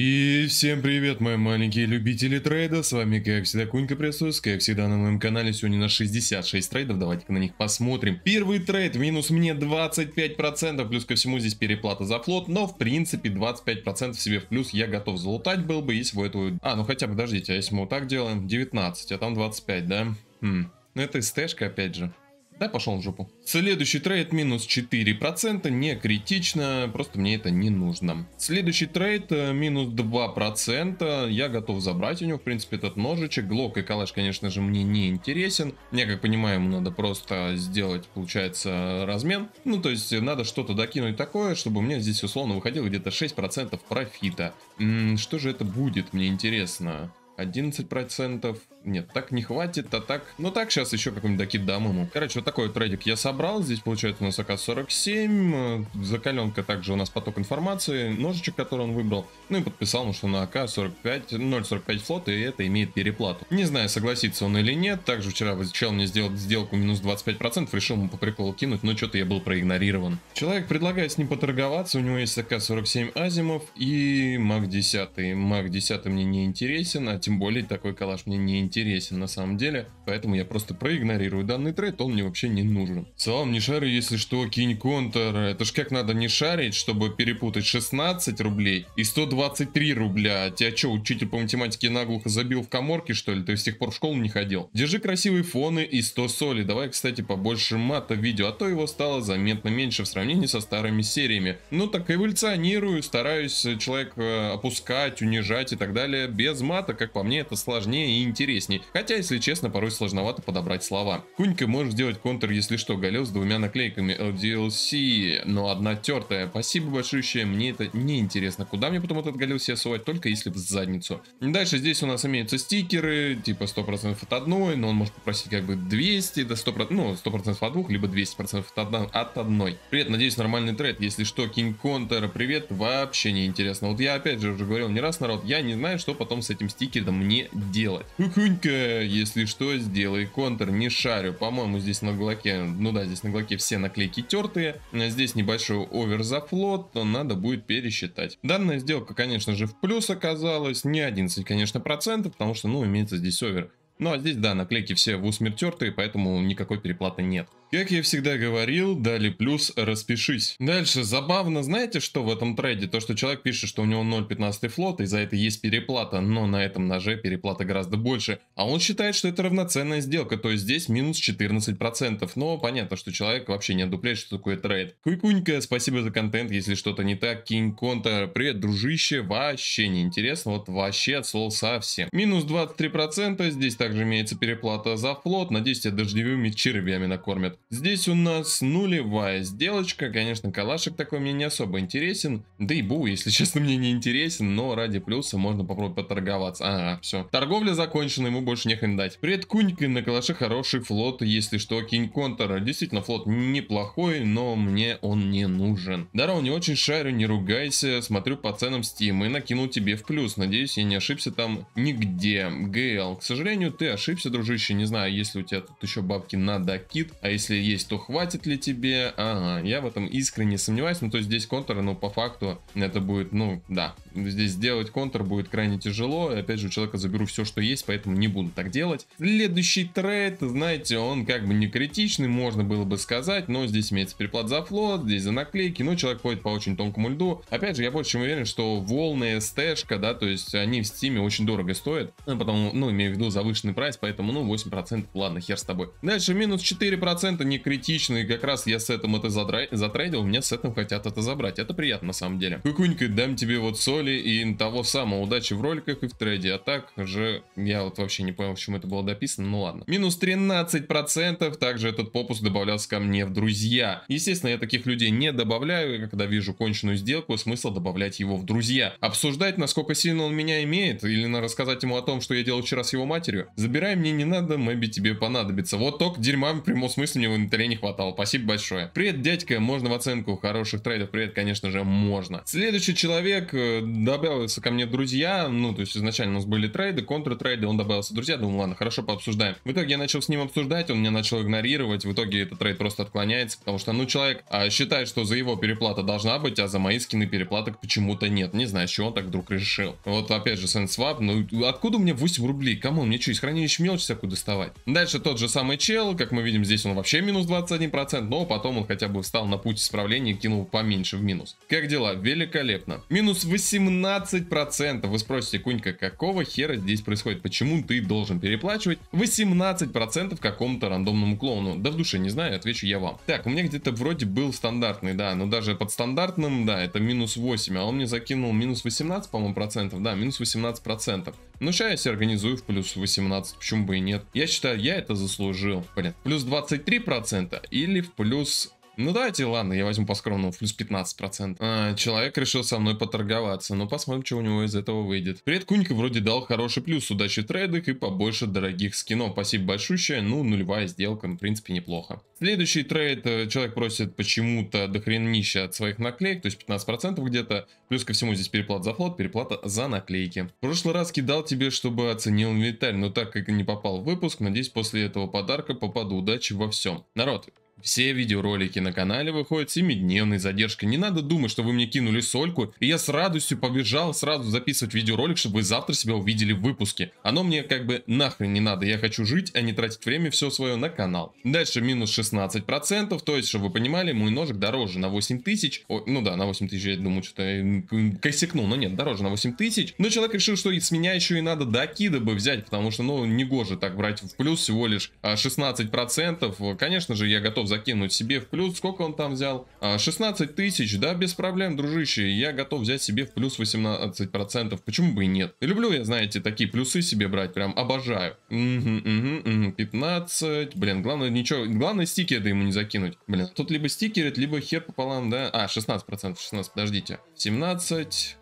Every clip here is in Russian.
И всем привет, мои маленькие любители трейда, с вами как всегда Кунька Присус, как всегда на моем канале сегодня на 66 трейдов, давайте-ка на них посмотрим. Первый трейд, минус мне 25%, плюс ко всему здесь переплата за флот, но в принципе 25% себе в плюс я готов залутать был бы, если бы этого... А, ну хотя бы, подождите, а если мы вот так делаем, 19, а там 25, да? Хм. Ну это и стэшка опять же. Да, пошел в жопу. Следующий трейд минус 4%, не критично, просто мне это не нужно. Следующий трейд э, минус 2%, я готов забрать у него, в принципе, этот ножичек. Глок и калаш, конечно же, мне не интересен. Я как понимаю, ему надо просто сделать, получается, размен. Ну, то есть, э, надо что-то докинуть такое, чтобы у меня здесь, условно, выходило где-то 6% профита. М -м, что же это будет, мне интересно. 11%, нет, так не хватит, а так... Ну так, сейчас еще какой-нибудь докид дам ему. Короче, вот такой вот трейдик я собрал. Здесь получается у нас АК-47. Э, Закаленка также у нас поток информации. Ножичек, который он выбрал. Ну и подписал ну что на АК-45, 0.45 флот, и это имеет переплату. Не знаю, согласится он или нет. Также вчера обещал мне сделать сделку минус 25%. Решил ему по приколу кинуть, но что-то я был проигнорирован. Человек предлагает с ним поторговаться. У него есть АК-47 Азимов и МАГ-10. МАГ-10 мне не интересен, а тем более такой калаш мне не интересен интересен на самом деле, поэтому я просто проигнорирую данный трейд, он мне вообще не нужен. В целом не шарю, если что, кинь контр, это ж как надо не шарить, чтобы перепутать 16 рублей и 123 рубля. Тебя что, учитель по математике наглухо забил в коморке что ли? Ты с тех пор в школу не ходил? Держи красивые фоны и 100 соли, давай, кстати, побольше мата в видео, а то его стало заметно меньше в сравнении со старыми сериями. Ну так эволюционирую, стараюсь э, человек э, опускать, унижать и так далее без мата, как по мне, это сложнее и интереснее песней, хотя, если честно, порой сложновато подобрать слова. Кунька может сделать контр, если что, Галев с двумя наклейками LDLC, но одна тертая. Спасибо большое, мне это не интересно. Куда мне потом этот Галев себе совать, только если в задницу. Дальше здесь у нас имеются стикеры, типа 100% от одной, но он может попросить как бы 200 до 100%, ну, 100% от двух, либо 200% от, одно, от одной. Привет, надеюсь, нормальный тред. Если что, king counter привет, вообще не интересно. Вот я опять же уже говорил не раз, народ, я не знаю, что потом с этим стикером мне делать. Чунька, если что, сделай контр, не шарю. По-моему, здесь на глоке, ну да, здесь на глоке все наклейки тертые. Здесь небольшой овер за флот, надо будет пересчитать. Данная сделка, конечно же, в плюс оказалась. Не 11, конечно, процентов, потому что, ну, имеется здесь овер. Ну а здесь, да, наклейки все в усмертертые, поэтому никакой переплаты нет. Как я всегда говорил, дали плюс, распишись. Дальше, забавно, знаете, что в этом трейде? То, что человек пишет, что у него 0.15 флот, и за это есть переплата, но на этом ноже переплата гораздо больше. А он считает, что это равноценная сделка, то есть здесь минус 14%. Но понятно, что человек вообще не одупляет, что такое трейд. Куйкунька, спасибо за контент, если что-то не так. Кинь контр, привет, дружище, вообще не интересно, вот вообще от слова совсем. Минус 23%, здесь также имеется переплата за флот, надеюсь, тебя дождевыми червями накормят. Здесь у нас нулевая сделочка. Конечно, калашик такой мне не особо интересен. Да и Бу, если честно, мне не интересен, но ради плюса можно попробовать поторговаться. Ага, все. Торговля закончена, ему больше не хрен дать. Привет, Кунькин, на калаше хороший флот, если что, кинь контр. Действительно, флот неплохой, но мне он не нужен. Здорово, не очень шарю, не ругайся, смотрю по ценам Steam и накину тебе в плюс. Надеюсь, я не ошибся там нигде. Гейл, к сожалению, ты ошибся, дружище. Не знаю, если у тебя тут еще бабки на докид, а если если есть, то хватит ли тебе? Ага, я в этом искренне сомневаюсь. Ну, то есть здесь контр, но по факту это будет, ну, да. Здесь сделать контр будет крайне тяжело. И опять же, у человека заберу все, что есть, поэтому не буду так делать. Следующий трейд, знаете, он как бы не критичный, можно было бы сказать, но здесь имеется переплат за флот, здесь за наклейки, но ну, человек ходит по очень тонкому льду. Опять же, я больше чем уверен, что волны, стэшка, да, то есть они в стиме очень дорого стоят. Ну, потом, ну, имею в виду завышенный прайс, поэтому, ну, 8%, ладно, хер с тобой. Дальше минус 4% процента не критичный, как раз я с этим это затрейдил, мне с этим хотят это забрать. Это приятно на самом деле. Кукунька, дам тебе вот соли и того самого. Удачи в роликах и в трейде. А так же, я вот вообще не понял, почему это было дописано, ну ладно. Минус 13%, также этот попус добавлялся ко мне в друзья. Естественно, я таких людей не добавляю, когда вижу конченую сделку, смысл добавлять его в друзья. Обсуждать, насколько сильно он меня имеет, или на рассказать ему о том, что я делал вчера с его матерью. Забирай мне не надо, мэби тебе понадобится. Вот ток дерьма в прямом смысле мне его инвентаря не хватало. Спасибо большое. Привет, дядька, можно в оценку хороших трейдов? Привет, конечно же, можно. Следующий человек, э, добавился ко мне друзья, ну, то есть изначально у нас были трейды, контртрейды, он добавился друзья, думал, ладно, хорошо, пообсуждаем. В итоге я начал с ним обсуждать, он меня начал игнорировать, в итоге этот трейд просто отклоняется, потому что, ну, человек а, считает, что за его переплата должна быть, а за мои скины переплаток почему-то нет. Не знаю, с чего он так вдруг решил. Вот опять же, SendSwap, ну, откуда у мне 8 рублей? Кому мне что, из хранилища мелочь всякую доставать? Дальше тот же самый чел, как мы видим, здесь он вообще вообще минус 21%, но потом он хотя бы встал на путь исправления и кинул поменьше в минус. Как дела? Великолепно. Минус 18%. Вы спросите, Кунька, какого хера здесь происходит? Почему ты должен переплачивать 18% какому-то рандомному клоуну? Да в душе не знаю, отвечу я вам. Так, у меня где-то вроде был стандартный, да, но даже под стандартным, да, это минус 8, а он мне закинул минус 18, по-моему, процентов, да, минус 18 процентов. Ну, сейчас я себе организую в плюс 18, почему бы и нет. Я считаю, я это заслужил. Понятно. Плюс 23% или в плюс ну давайте, ладно, я возьму по скромному, плюс 15%. А, человек решил со мной поторговаться, но ну, посмотрим, что у него из этого выйдет. Привет, Кунька вроде дал хороший плюс, удачи в трейдах и побольше дорогих скинов. Спасибо большущее, ну нулевая сделка, ну, в принципе, неплохо. Следующий трейд, э, человек просит почему-то дохренища от своих наклеек, то есть 15% где-то. Плюс ко всему здесь переплата за флот, переплата за наклейки. В прошлый раз кидал тебе, чтобы оценил инвентарь, но так как не попал в выпуск, надеюсь после этого подарка попаду. Удачи во всем. Народ, все видеоролики на канале выходят с 7-дневной задержкой. Не надо думать, что вы мне кинули сольку, и я с радостью побежал сразу записывать видеоролик, чтобы вы завтра себя увидели в выпуске. Оно мне как бы нахрен не надо, я хочу жить, а не тратить время все свое на канал. Дальше минус 16%, то есть, чтобы вы понимали, мой ножик дороже на 8 тысяч. Ну да, на 8 тысяч, я думаю, что то косякнул, но нет, дороже на 8 тысяч. Но человек решил, что с меня еще и надо докида бы взять, потому что, ну, не гоже так брать в плюс всего лишь 16%. А, Конечно же, я готов закинуть себе в плюс. Сколько он там взял? 16 а, тысяч, да, без проблем, дружище. Я готов взять себе в плюс 18%. Почему бы и нет? Люблю я, знаете, такие плюсы себе брать, прям обожаю. Угу, 15, блин, главное ничего, главное стикеры ему не закинуть. Блин, тут либо стикерит, либо хер пополам, да? А, 16%, 16, подождите. 17,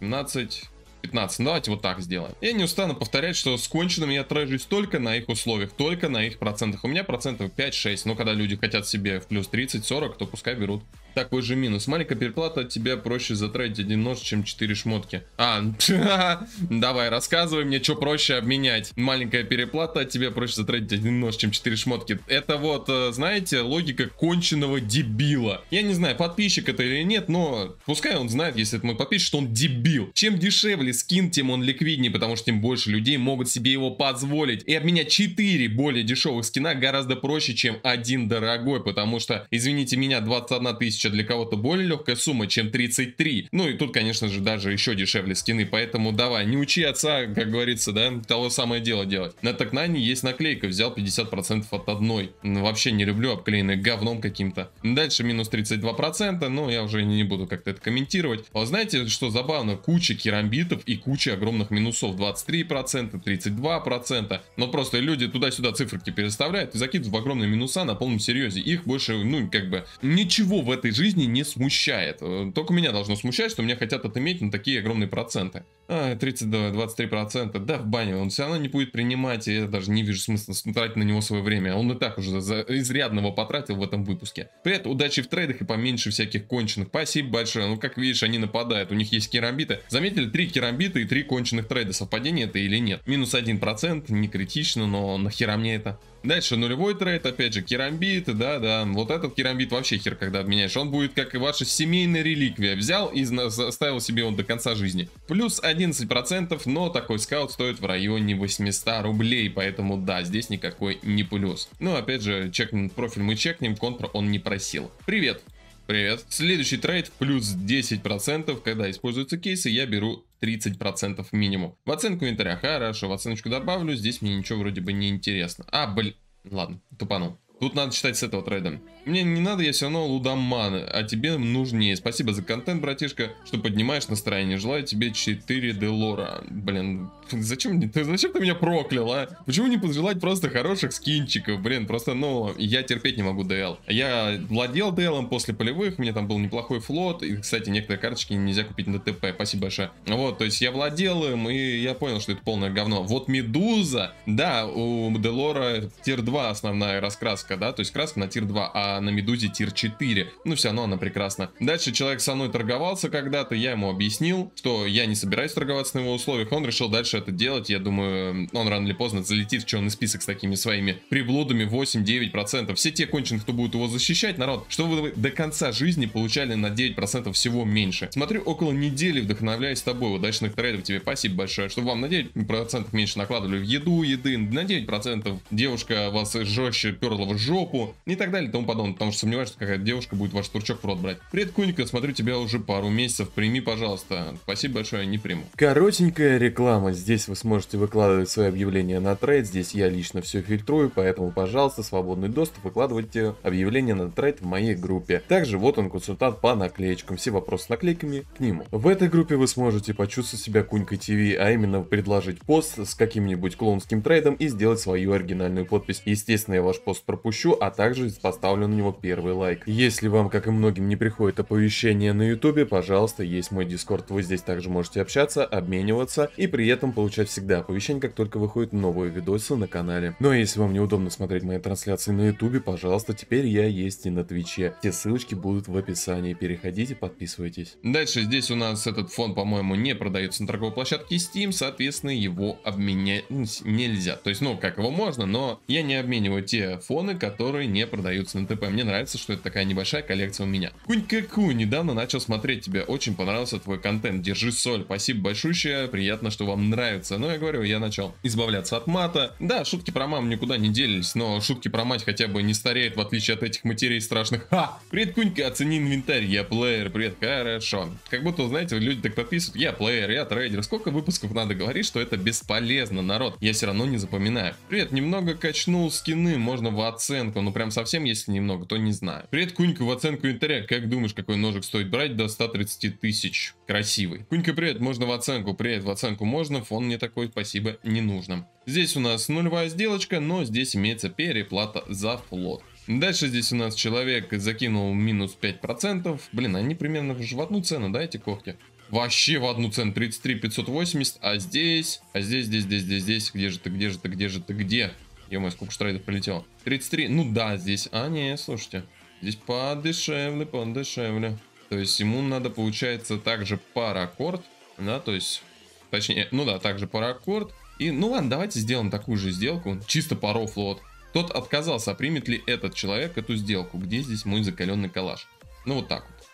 17, 15. Давайте вот так сделаем. Я не устану повторять, что с конченными я трэжусь только на их условиях, только на их процентах. У меня процентов 5-6, но когда люди хотят себе в плюс 30-40, то пускай берут такой же минус. Маленькая переплата, тебя проще затратить один нож, чем 4 шмотки. А, давай, рассказывай мне, что проще обменять. Маленькая переплата, тебе проще затратить один нож, чем 4 шмотки. Это вот, э, знаете, логика конченного дебила. Я не знаю, подписчик это или нет, но пускай он знает, если это мой подписчик, что он дебил. Чем дешевле скин, тем он ликвиднее, потому что тем больше людей могут себе его позволить. И обменять 4 более дешевых скина гораздо проще, чем один дорогой, потому что, извините меня, 21 тысяча а для кого-то более легкая сумма, чем 33. Ну и тут, конечно же, даже еще дешевле скины, поэтому давай, не учи отца, как говорится, да, того самое дело делать. На Токнане есть наклейка, взял 50% от одной. Ну, вообще не люблю обклеенные говном каким-то. Дальше минус 32%, но я уже не буду как-то это комментировать. А знаете, что забавно? Куча керамбитов и куча огромных минусов. 23%, 32%. Но просто люди туда-сюда цифры переставляют и закидывают в огромные минуса на полном серьезе. Их больше, ну, как бы, ничего в этой жизни не смущает. Э, только меня должно смущать, что меня хотят отыметь на такие огромные проценты. 32-23%, а, да, в бане, он все равно не будет принимать, и я даже не вижу смысла тратить на него свое время. Он и так уже за, изрядного потратил в этом выпуске. Привет, удачи в трейдах и поменьше всяких конченых. Спасибо большое. Ну, как видишь, они нападают, у них есть керамбиты. Заметили, три керамбита и три конченых трейда. Совпадение это или нет? Минус 1%, не критично, но нахера мне это? Дальше нулевой трейд, опять же, керамбиты, да-да, вот этот керамбит вообще хер, когда обменяешь. Он будет как и ваша семейная реликвия. Взял и заставил себе он до конца жизни. Плюс 1 11%, но такой скаут стоит в районе 800 рублей, поэтому да, здесь никакой не плюс. Ну, опять же, чекнем профиль мы чекнем, контр он не просил. Привет! Привет. Следующий трейд плюс 10%, когда используются кейсы, я беру 30% минимум. В оценку инвентаря хорошо, в оценочку добавлю, здесь мне ничего вроде бы не интересно. А, блин, ладно, тупанул. Тут надо читать с этого трейда. Мне не надо, я все равно лудоман, а тебе нужнее. Спасибо за контент, братишка, что поднимаешь настроение. Желаю тебе 4 Делора. Блин, зачем, ты, зачем ты меня проклял, а? Почему не пожелать просто хороших скинчиков? Блин, просто, ну, я терпеть не могу ДЛ. Я владел ДЛом после полевых, у меня там был неплохой флот. И, кстати, некоторые карточки нельзя купить на ТП. Спасибо большое. Вот, то есть я владел им, и я понял, что это полное говно. Вот Медуза, да, у Делора тир 2 основная раскраска краска, да, то есть краска на тир 2, а на Медузе тир 4. Ну, все равно она прекрасна. Дальше человек со мной торговался когда-то, я ему объяснил, что я не собираюсь торговаться на его условиях, он решил дальше это делать, я думаю, он рано или поздно залетит в черный список с такими своими приблудами 8-9%. Все те конченых, кто будет его защищать, народ, что вы до конца жизни получали на 9% всего меньше. Смотрю, около недели вдохновляюсь тобой, удачных трейдов тебе, спасибо большое, что вам на 9% меньше накладывали в еду, еды, на 9% девушка вас жестче перла в жопу и так далее и тому подобное, потому что сомневаюсь, что какая-то девушка будет ваш турчок в рот брать. Привет, кунька смотрю тебя уже пару месяцев, прими, пожалуйста. Спасибо большое, не приму. Коротенькая реклама, здесь вы сможете выкладывать свои объявления на трейд, здесь я лично все фильтрую, поэтому, пожалуйста, свободный доступ, выкладывайте объявления на трейд в моей группе. Также вот он консультант по наклеечкам, все вопросы с наклейками к нему. В этой группе вы сможете почувствовать себя Кунькой ТВ, а именно предложить пост с каким-нибудь клоунским трейдом и сделать свою оригинальную подпись. Естественно, я ваш пост пропустил пропущу, а также поставлю на него первый лайк. Если вам, как и многим, не приходит оповещение на ютубе, пожалуйста, есть мой дискорд, вы здесь также можете общаться, обмениваться и при этом получать всегда оповещение, как только выходят новые видосы на канале. Ну а если вам неудобно смотреть мои трансляции на ютубе, пожалуйста, теперь я есть и на твиче. Все ссылочки будут в описании, переходите, подписывайтесь. Дальше здесь у нас этот фон, по-моему, не продается на торговой площадке Steam, соответственно, его обменять нельзя. То есть, ну, как его можно, но я не обмениваю те фоны, которые не продаются на ТП. Мне нравится, что это такая небольшая коллекция у меня. Кунь-ку, недавно начал смотреть тебя, очень понравился твой контент, держи соль, спасибо большущее, приятно, что вам нравится. Но я говорю, я начал избавляться от мата. Да, шутки про мам никуда не делись, но шутки про мать хотя бы не стареют, в отличие от этих матерей страшных. Ха! Привет, Кунька, оцени инвентарь, я плеер, привет, хорошо. Как будто, знаете, люди так подписывают, я плеер, я трейдер. Сколько выпусков надо говорить, что это бесполезно, народ? Я все равно не запоминаю. Привет, немного качнул скины, можно в отца оценку, ну прям совсем, если немного, то не знаю. Привет, Кунька, в оценку инвентаря. Как думаешь, какой ножик стоит брать до 130 тысяч? Красивый. Кунька, привет, можно в оценку? Привет, в оценку можно, фон мне такой, спасибо, не нужно. Здесь у нас нулевая сделочка, но здесь имеется переплата за флот. Дальше здесь у нас человек закинул минус 5%. Блин, они примерно в одну цену, да, эти когти? Вообще в одну цену, 33 580, а здесь, а здесь, здесь, здесь, здесь, здесь, где же ты, где же ты, где же ты, где? Ё-моё, сколько штрайдов прилетело. 33. Ну да, здесь... А, не, слушайте. Здесь подешевле, подешевле. То есть ему надо, получается, также паракорд. Да, то есть... Точнее, ну да, также паракорд. И, ну ладно, давайте сделаем такую же сделку. Чисто паро флот. Тот отказался, а примет ли этот человек эту сделку? Где здесь мой закаленный калаш? Ну вот так вот.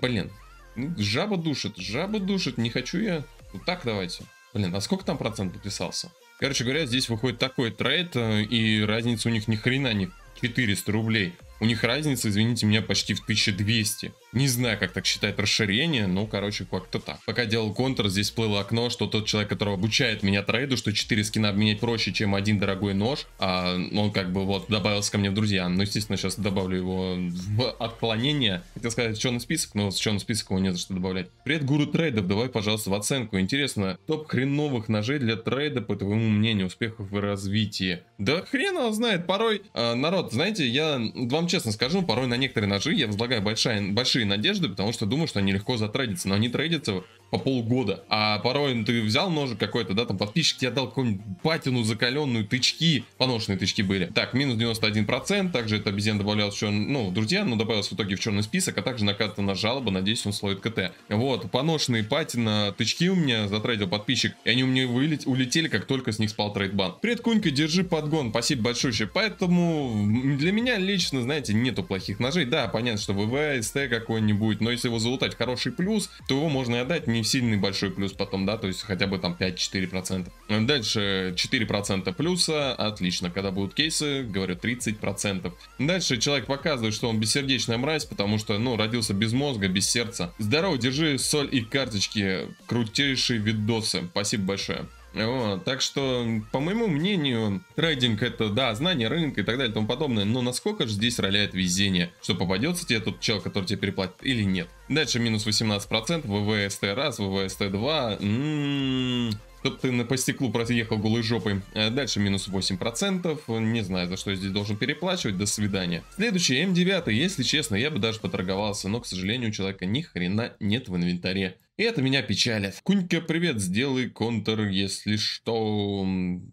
Блин. Жаба душит, жаба душит, не хочу я. Вот так давайте. Блин, а сколько там процент подписался? Короче говоря, здесь выходит такой трейд, э, и разница у них ни хрена не 400 рублей. У них разница, извините меня, почти в 1200. Не знаю, как так считать расширение, но ну, короче, как-то так. Пока делал контр, здесь плыло окно, что тот человек, который обучает меня трейду, что 4 скина обменять проще, чем один дорогой нож, а он как бы вот добавился ко мне в друзья. Ну, естественно, сейчас добавлю его в отклонение. Хотел сказать, что он список, но вот что он список, его не за что добавлять. Привет, гуру трейдов, давай, пожалуйста, в оценку. Интересно, топ хреновых ножей для трейда, по твоему мнению, успехов в развитии? Да хрен его знает, порой, э, народ, знаете, я вам честно скажу, порой на некоторые ножи я возлагаю большая, большие надежды, потому что думаю, что они легко затредятся, но они трейдятся по полгода. А порой ну, ты взял ножик какой-то, да, там подписчик тебе дал какую-нибудь патину закаленную, тычки, поношенные тычки были. Так, минус 91%, также это обезьян добавлялось еще, ну, друзья, но добавилось в итоге в черный список, а также накатана жалоба, надеюсь, он слоит КТ. Вот, поношенные патина, тычки у меня затрейдил подписчик, и они у меня вылет, улетели, как только с них спал трейдбан. Привет, Кунька, держи подгон, спасибо большое. Поэтому для меня лично, знаете, нету плохих ножей. Да, понятно, что ВВ, СТ какой-нибудь, но если его залутать хороший плюс, то его можно и отдать, не сильный большой плюс потом, да, то есть хотя бы там 5-4%. Ну, дальше 4% плюса, отлично, когда будут кейсы, говорю, 30%. Дальше человек показывает, что он бессердечная мразь, потому что, ну, родился без мозга, без сердца. Здорово, держи соль и карточки, крутейшие видосы, спасибо большое. Вот, так что, по моему мнению, трейдинг это, да, знание рынка и так далее и тому подобное, но насколько же здесь роляет везение, что попадется тебе тот человек, который тебе переплатит или нет. Дальше минус 18%, ВВСТ раз, ВВСТ 2, м-м-м, ты на по стеклу проехал голой жопой. Э, дальше минус 8%. Не знаю, за что я здесь должен переплачивать. До свидания. Следующий М9. Если честно, я бы даже поторговался, но, к сожалению, у человека ни хрена нет в инвентаре. И это меня печалит. Кунька, привет, сделай контр, если что.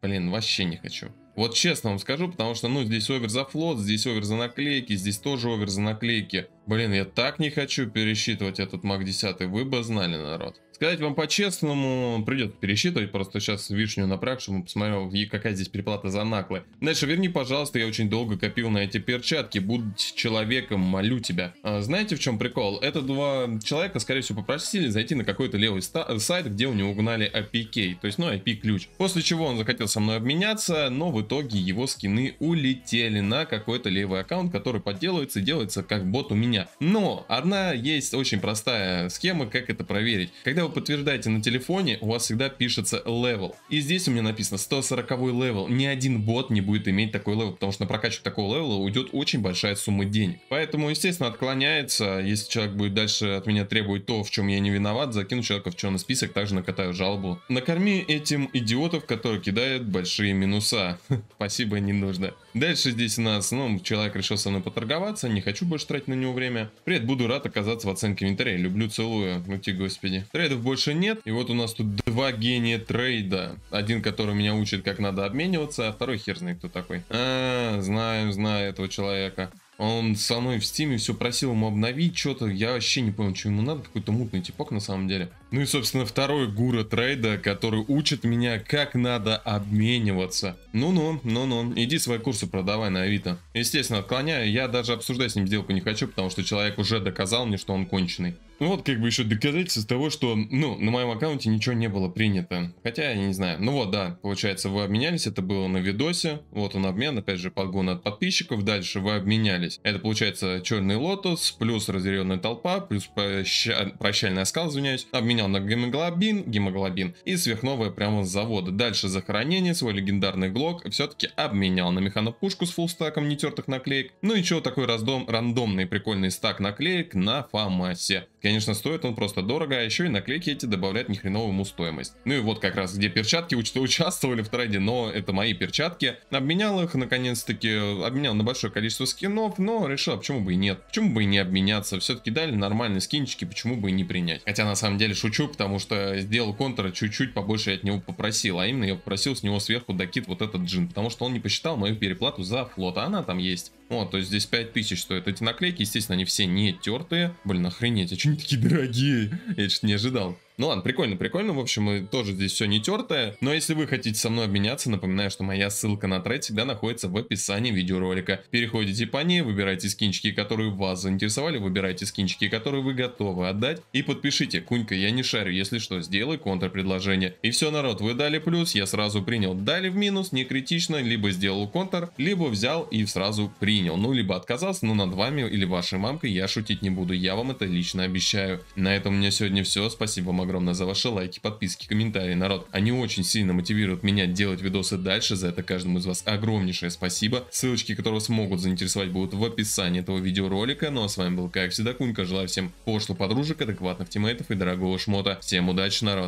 Блин, вообще не хочу. Вот честно вам скажу, потому что, ну, здесь овер за флот, здесь овер за наклейки, здесь тоже овер за наклейки. Блин, я так не хочу пересчитывать этот маг 10, вы бы знали, народ. Сказать вам по-честному, придется пересчитывать, просто сейчас вишню напряг, чтобы посмотрел, какая здесь переплата за наклы. Дальше верни, пожалуйста, я очень долго копил на эти перчатки, будь человеком, молю тебя. А, знаете, в чем прикол? Это два человека, скорее всего, попросили зайти на какой-то левый э, сайт, где у него угнали APK, то есть, ну, IP-ключ. После чего он захотел со мной обменяться, но в итоге его скины улетели на какой-то левый аккаунт, который подделывается и делается как бот у меня фигня. Но одна есть очень простая схема, как это проверить. Когда вы подтверждаете на телефоне, у вас всегда пишется level. И здесь у меня написано 140 level. Ни один бот не будет иметь такой level, потому что на прокачку такого левела уйдет очень большая сумма денег. Поэтому, естественно, отклоняется. Если человек будет дальше от меня требовать то, в чем я не виноват, закину человека в черный список, также накатаю жалобу. Накорми этим идиотов, которые кидают большие минуса. Спасибо, не нужно. Дальше здесь у нас, ну, человек решил со мной поторговаться, не хочу больше тратить на него время время. Привет, буду рад оказаться в оценке инвентаря. Люблю целую. Ну ты господи. Трейдов больше нет. И вот у нас тут два гения трейда. Один, который меня учит, как надо обмениваться, а второй хер знает кто такой. А, знаем, знаю этого человека. А он со мной в стиме все просил ему обновить что-то. Я вообще не понял, что ему надо. Какой-то мутный типок на самом деле. Ну и, собственно, второй гура трейда, который учит меня, как надо обмениваться. Ну-ну, ну-ну, иди свои курсы продавай на Авито. Естественно, отклоняю. Я даже обсуждать с ним сделку не хочу, потому что человек уже доказал мне, что он конченый. Ну, вот как бы еще доказательство того, что, ну, на моем аккаунте ничего не было принято. Хотя, я не знаю. Ну вот, да, получается, вы обменялись, это было на видосе. Вот он обмен, опять же, подгон от подписчиков. Дальше вы обменялись. Это получается черный лотос, плюс разъяренная толпа, плюс проща... прощальный оскал, извиняюсь. Обменял на гемоглобин, гемоглобин и сверхновая прямо с завода. Дальше захоронение, свой легендарный глок. Все-таки обменял на механопушку с фуллстаком нетертых наклеек. Ну и чего такой раздом... рандомный прикольный стак наклеек на фамасе. Конечно, стоит он просто дорого, а еще и наклейки эти добавляют нехреновую ему стоимость. Ну и вот как раз, где перчатки участвовали в трейде, но это мои перчатки. Обменял их, наконец-таки, обменял на большое количество скинов, но решил, а почему бы и нет. Почему бы и не обменяться, все-таки дали нормальные скинчики, почему бы и не принять. Хотя на самом деле шучу, потому что сделал контра чуть-чуть побольше я от него попросил, а именно я попросил с него сверху докид вот этот джин, потому что он не посчитал мою переплату за флот, а она там есть. Вот, то есть здесь 5000 стоят эти наклейки. Естественно, они все не тертые. Блин, охренеть, а что они такие дорогие? Я что-то не ожидал. Ну ладно, прикольно, прикольно. В общем, и тоже здесь все не тертое. Но если вы хотите со мной обменяться, напоминаю, что моя ссылка на тред всегда находится в описании видеоролика. Переходите по ней, выбирайте скинчики, которые вас заинтересовали, выбирайте скинчики, которые вы готовы отдать. И подпишите, Кунька, я не шарю, если что, сделай контрпредложение. И все, народ, вы дали плюс, я сразу принял. Дали в минус, не критично, либо сделал контр, либо взял и сразу принял. Ну, либо отказался, но над вами или вашей мамкой я шутить не буду, я вам это лично обещаю. На этом у меня сегодня все, спасибо вам огромное за ваши лайки, подписки, комментарии, народ. Они очень сильно мотивируют меня делать видосы дальше, за это каждому из вас огромнейшее спасибо. Ссылочки, которые смогут заинтересовать, будут в описании этого видеоролика. Ну а с вами был, как всегда, Кунька. Желаю всем пошлых подружек, адекватных тиммейтов и дорогого шмота. Всем удачи, народ!